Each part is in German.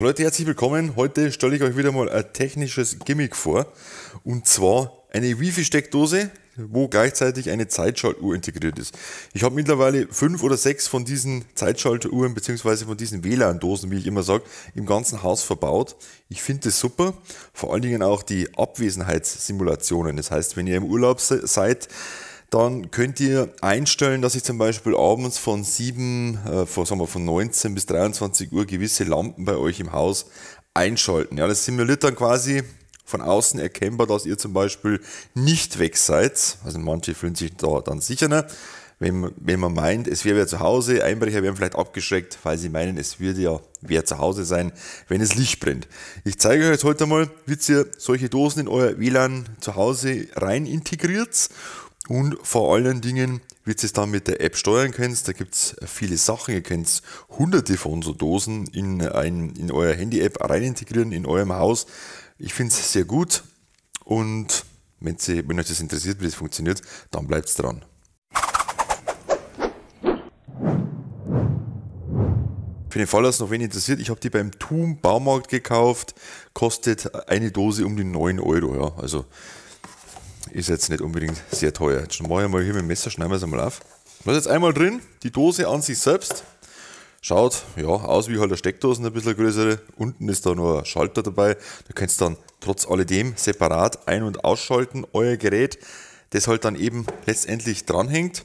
Leute, herzlich willkommen. Heute stelle ich euch wieder mal ein technisches Gimmick vor. Und zwar eine wi fi steckdose wo gleichzeitig eine Zeitschaltuhr integriert ist. Ich habe mittlerweile fünf oder sechs von diesen Zeitschaltuhren beziehungsweise von diesen WLAN-Dosen, wie ich immer sage, im ganzen Haus verbaut. Ich finde das super. Vor allen Dingen auch die Abwesenheitssimulationen. Das heißt, wenn ihr im Urlaub seid, dann könnt ihr einstellen, dass ich zum Beispiel abends von 7, äh, von, sagen wir, von 19 bis 23 Uhr gewisse Lampen bei euch im Haus einschalten. Ja, das simuliert dann quasi von außen erkennbar, dass ihr zum Beispiel nicht weg seid. Also manche fühlen sich da dann sicherer. Ne? Wenn, wenn man meint, es wäre wer zu Hause, Einbrecher werden vielleicht abgeschreckt, weil sie meinen, es würde ja wer zu Hause sein, wenn es Licht brennt. Ich zeige euch jetzt heute mal, wie ihr solche Dosen in euer WLAN zu Hause rein integriert und vor allen Dingen wird es dann mit der App steuern können. Da gibt es viele Sachen. Ihr könnt hunderte von so Dosen in, ein, in euer Handy-App rein integrieren, in eurem Haus. Ich finde es sehr gut. Und wenn, Sie, wenn euch das interessiert, wie das funktioniert, dann bleibt dran. Für den Fall, dass noch wen interessiert, ich habe die beim TUM Baumarkt gekauft. Kostet eine Dose um die 9 Euro. Ja. Also ist jetzt nicht unbedingt sehr teuer. Jetzt mache ich mal hier mit dem Messer, schneiden wir es einmal auf. Was jetzt einmal drin, die Dose an sich selbst. Schaut ja aus wie halt eine Steckdose, ein bisschen größere. Unten ist da noch ein Schalter dabei. Da könnt ihr dann trotz alledem separat ein- und ausschalten, euer Gerät, das halt dann eben letztendlich dranhängt.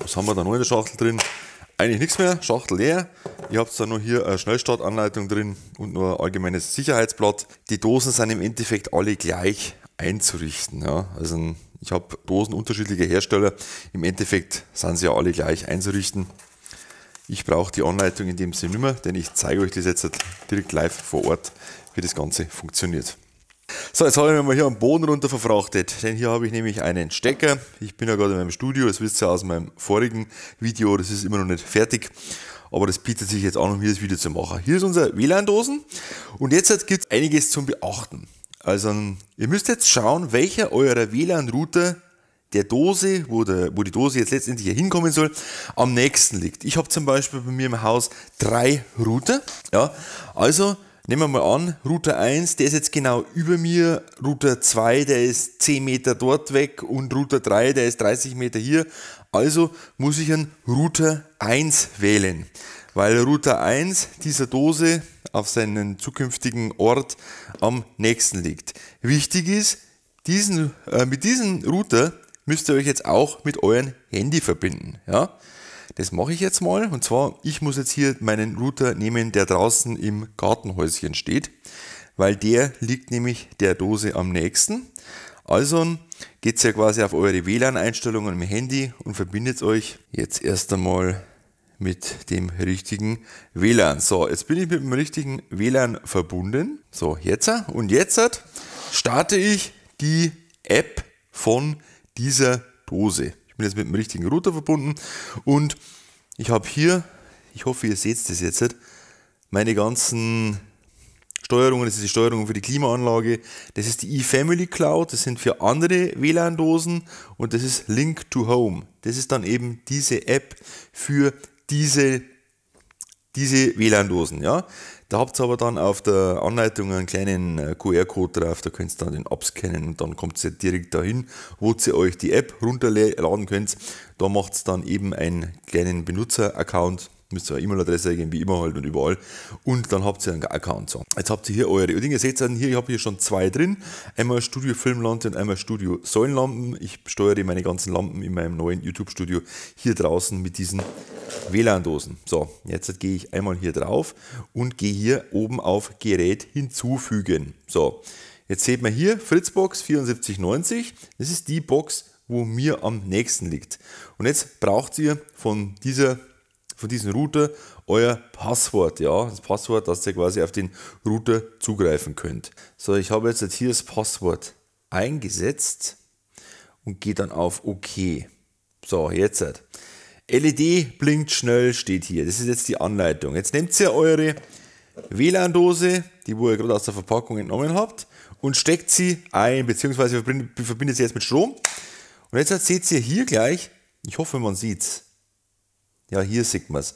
Was haben wir da noch in der Schachtel drin? Eigentlich nichts mehr, Schachtel leer. Ihr habt da nur hier eine Schnellstartanleitung drin und nur ein allgemeines Sicherheitsblatt. Die Dosen sind im Endeffekt alle gleich einzurichten. Ja. Also ich habe Dosen unterschiedlicher Hersteller. Im Endeffekt sind sie ja alle gleich einzurichten. Ich brauche die Anleitung in dem Sinne nicht mehr, denn ich zeige euch das jetzt direkt live vor Ort, wie das Ganze funktioniert. So, jetzt habe ich mal hier am Boden runter verfrachtet, denn hier habe ich nämlich einen Stecker. Ich bin ja gerade in meinem Studio, das wisst ihr aus meinem vorigen Video, das ist immer noch nicht fertig. Aber das bietet sich jetzt an, um hier das Video zu machen. Hier ist unser WLAN-Dosen und jetzt gibt es einiges zum Beachten. Also ihr müsst jetzt schauen, welcher eurer WLAN-Router der Dose, wo, der, wo die Dose jetzt letztendlich hier hinkommen soll, am nächsten liegt. Ich habe zum Beispiel bei mir im Haus drei Router. Ja, also nehmen wir mal an, Router 1, der ist jetzt genau über mir, Router 2, der ist 10 Meter dort weg und Router 3, der ist 30 Meter hier. Also muss ich einen Router 1 wählen weil Router 1 dieser Dose auf seinen zukünftigen Ort am nächsten liegt. Wichtig ist, diesen, äh, mit diesem Router müsst ihr euch jetzt auch mit eurem Handy verbinden. Ja? Das mache ich jetzt mal. Und zwar, ich muss jetzt hier meinen Router nehmen, der draußen im Gartenhäuschen steht, weil der liegt nämlich der Dose am nächsten. Also geht es ja quasi auf eure WLAN-Einstellungen im Handy und verbindet euch jetzt erst einmal mit dem richtigen WLAN. So, jetzt bin ich mit dem richtigen WLAN verbunden. So, jetzt und jetzt starte ich die App von dieser Dose. Ich bin jetzt mit dem richtigen Router verbunden und ich habe hier, ich hoffe, ihr seht es jetzt, meine ganzen Steuerungen, das ist die Steuerung für die Klimaanlage, das ist die eFamily Cloud, das sind für andere WLAN-Dosen und das ist Link to Home. Das ist dann eben diese App für diese, diese WLAN-Dosen. Ja? Da habt ihr aber dann auf der Anleitung einen kleinen äh, QR-Code drauf, da könnt ihr dann den abscannen und dann kommt ihr direkt dahin, wo ihr euch die App runterladen könnt. Da macht ihr dann eben einen kleinen Benutzer-Account Müsst ihr eine E-Mail-Adresse geben, wie immer halt und überall. Und dann habt ihr einen Account. So. Jetzt habt ihr hier eure Dinge. Ihr Seht ihr hier, ich habe hier schon zwei drin. Einmal Studio Filmlampe und einmal Studio Säulenlampen. Ich steuere meine ganzen Lampen in meinem neuen YouTube-Studio hier draußen mit diesen WLAN-Dosen. So, jetzt gehe ich einmal hier drauf und gehe hier oben auf Gerät hinzufügen. So, jetzt seht man hier Fritzbox 7490. Das ist die Box, wo mir am nächsten liegt. Und jetzt braucht ihr von dieser von diesem Router euer Passwort, ja, das Passwort, dass ihr quasi auf den Router zugreifen könnt. So, ich habe jetzt hier das Passwort eingesetzt und gehe dann auf OK. So, jetzt. LED halt. blinkt schnell, steht hier. Das ist jetzt die Anleitung. Jetzt nehmt ihr eure WLAN-Dose, die wo ihr gerade aus der Verpackung entnommen habt, und steckt sie ein, beziehungsweise verbindet sie jetzt mit Strom. Und jetzt halt seht ihr hier gleich, ich hoffe, man sieht es, ja, hier sieht man es.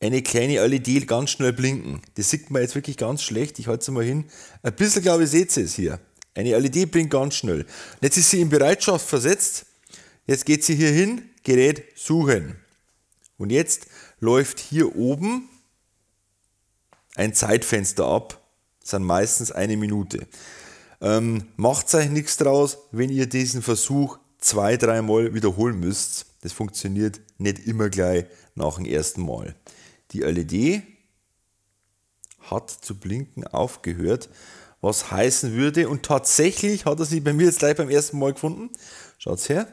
Eine kleine LED ganz schnell blinken. Das sieht man jetzt wirklich ganz schlecht. Ich halte es mal hin. Ein bisschen, glaube ich, seht ihr es hier. Eine LED blinkt ganz schnell. jetzt ist sie in Bereitschaft versetzt. Jetzt geht sie hier hin, Gerät suchen. Und jetzt läuft hier oben ein Zeitfenster ab. Das sind meistens eine Minute. Ähm, macht euch nichts draus, wenn ihr diesen Versuch zwei, dreimal wiederholen müsst. Das funktioniert nicht immer gleich nach dem ersten Mal. Die LED hat zu blinken aufgehört, was heißen würde. Und tatsächlich hat er sie bei mir jetzt gleich beim ersten Mal gefunden. Schaut's her.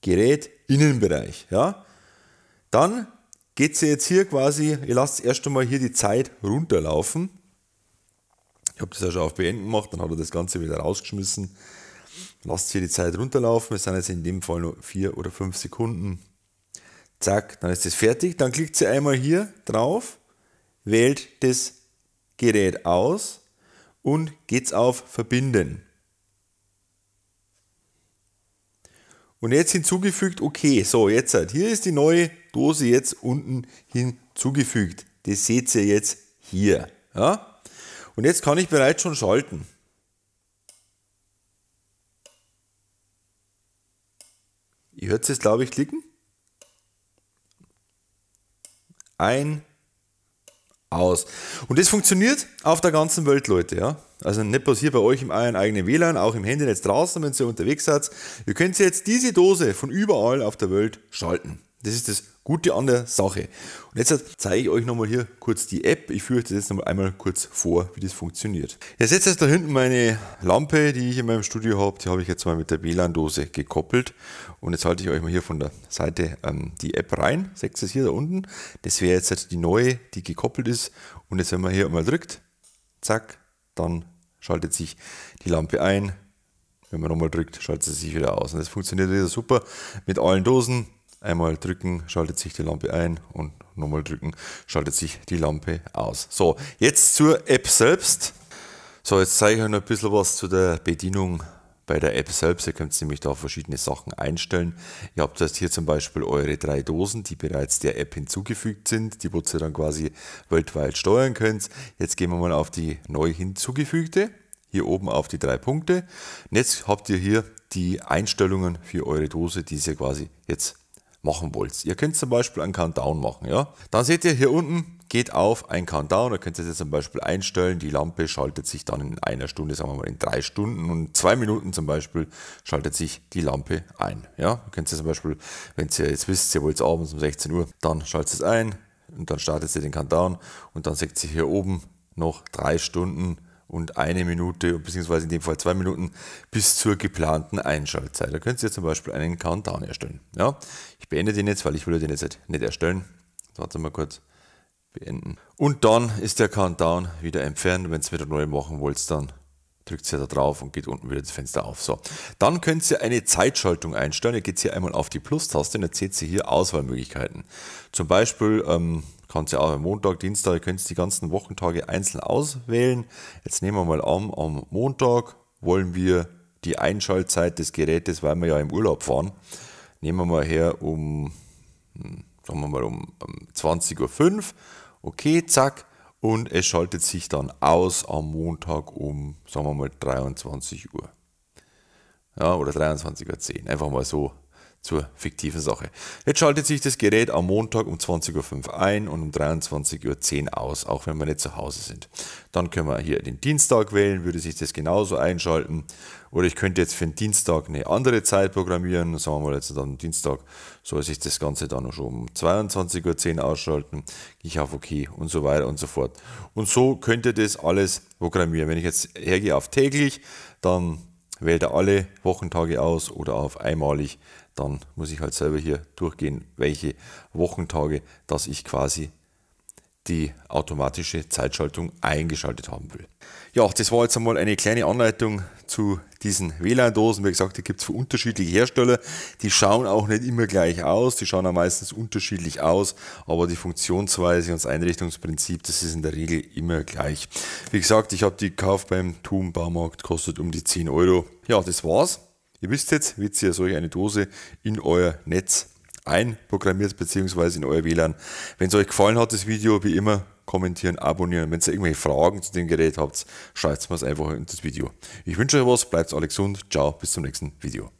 Gerät, Innenbereich. Ja. Dann geht sie jetzt hier quasi, ihr lasst erst einmal hier die Zeit runterlaufen. Ich habe das ja schon auf Beenden gemacht, dann hat er das Ganze wieder rausgeschmissen. Lasst hier die Zeit runterlaufen. Es sind jetzt in dem Fall nur vier oder fünf Sekunden. Zack, dann ist das fertig. Dann klickt ihr einmal hier drauf, wählt das Gerät aus und geht's auf Verbinden. Und jetzt hinzugefügt, okay, so jetzt halt, hier ist die neue Dose jetzt unten hinzugefügt. Das seht ihr jetzt hier. Ja? Und jetzt kann ich bereits schon schalten. Ihr hört es, glaube ich, klicken. Ein, aus. Und das funktioniert auf der ganzen Welt, Leute. Ja? Also nicht bloß hier bei euch im eigenen WLAN, auch im Handynetz draußen, wenn ihr unterwegs seid. Ihr könnt jetzt diese Dose von überall auf der Welt schalten. Das ist das Gute an der Sache. Und jetzt zeige ich euch nochmal hier kurz die App. Ich führe euch das jetzt nochmal einmal kurz vor, wie das funktioniert. Jetzt setze ich da hinten meine Lampe, die ich in meinem Studio habe. Die habe ich jetzt mal mit der WLAN-Dose gekoppelt. Und jetzt halte ich euch mal hier von der Seite ähm, die App rein. Sechs ist hier da unten. Das wäre jetzt halt die neue, die gekoppelt ist. Und jetzt, wenn man hier einmal drückt, zack, dann schaltet sich die Lampe ein. Wenn man nochmal drückt, schaltet sie sich wieder aus. Und das funktioniert wieder super mit allen Dosen. Einmal drücken, schaltet sich die Lampe ein und nochmal drücken, schaltet sich die Lampe aus. So, jetzt zur App selbst. So, jetzt zeige ich euch noch ein bisschen was zu der Bedienung bei der App selbst. Ihr könnt nämlich da verschiedene Sachen einstellen. Ihr habt jetzt hier zum Beispiel eure drei Dosen, die bereits der App hinzugefügt sind, die wo ihr dann quasi weltweit steuern könnt. Jetzt gehen wir mal auf die neu hinzugefügte, hier oben auf die drei Punkte. Und jetzt habt ihr hier die Einstellungen für eure Dose, die ihr quasi jetzt machen wollt. Ihr könnt zum Beispiel einen Countdown machen, ja. Dann seht ihr hier unten, geht auf ein Countdown, da könnt ihr jetzt zum Beispiel einstellen, die Lampe schaltet sich dann in einer Stunde, sagen wir mal in drei Stunden und zwei Minuten zum Beispiel schaltet sich die Lampe ein, ja. Ihr könnt ihr zum Beispiel, wenn ihr jetzt wisst, ihr wollt abends um 16 Uhr, dann schaltet es ein und dann startet ihr den Countdown und dann seht ihr hier oben noch drei Stunden und eine Minute, beziehungsweise in dem Fall zwei Minuten, bis zur geplanten Einschaltzeit. Da könnt ihr zum Beispiel einen Countdown erstellen. Ja, ich beende den jetzt, weil ich will den jetzt halt nicht erstellen. Warte mal kurz. Beenden. Und dann ist der Countdown wieder entfernt. Wenn ihr wieder neu machen wollt, dann drückt ihr da drauf und geht unten wieder das Fenster auf. So, dann könnt ihr eine Zeitschaltung einstellen. Ihr geht hier einmal auf die Plus-Taste und dann seht ihr hier Auswahlmöglichkeiten. Zum Beispiel ähm, Kannst ja auch am Montag, Dienstag, könntest könnt die ganzen Wochentage einzeln auswählen. Jetzt nehmen wir mal an, am Montag wollen wir die Einschaltzeit des Gerätes, weil wir ja im Urlaub fahren. Nehmen wir mal her um, hm, sagen wir mal um 20.05 Uhr. Okay, zack. Und es schaltet sich dann aus am Montag um, sagen wir mal, 23 Uhr. Ja, oder 23.10 Uhr. Einfach mal so zur fiktiven Sache. Jetzt schaltet sich das Gerät am Montag um 20.05 Uhr ein und um 23.10 Uhr aus, auch wenn wir nicht zu Hause sind. Dann können wir hier den Dienstag wählen, würde sich das genauso einschalten. Oder ich könnte jetzt für den Dienstag eine andere Zeit programmieren. Sagen wir mal jetzt am Dienstag soll sich das Ganze dann schon um 22.10 Uhr ausschalten. gehe Ich auf OK und so weiter und so fort. Und so könnt ihr das alles programmieren. Wenn ich jetzt hergehe auf täglich, dann wählt er alle Wochentage aus oder auf einmalig, dann muss ich halt selber hier durchgehen, welche Wochentage, dass ich quasi die automatische Zeitschaltung eingeschaltet haben will. Ja, das war jetzt einmal eine kleine Anleitung zu diesen WLAN-Dosen. Wie gesagt, die gibt es für unterschiedliche Hersteller. Die schauen auch nicht immer gleich aus, die schauen auch meistens unterschiedlich aus, aber die Funktionsweise und das Einrichtungsprinzip, das ist in der Regel immer gleich. Wie gesagt, ich habe die gekauft beim TUM Baumarkt, kostet um die 10 Euro. Ja, das war's. Ihr wisst jetzt, wird ihr solch eine Dose in euer Netz einprogrammiert bzw. in euer WLAN. Wenn es euch gefallen hat, das Video, wie immer, kommentieren, abonnieren. Wenn ihr irgendwelche Fragen zu dem Gerät habt, schreibt es mir einfach in das Video. Ich wünsche euch was, bleibt alle gesund, ciao, bis zum nächsten Video.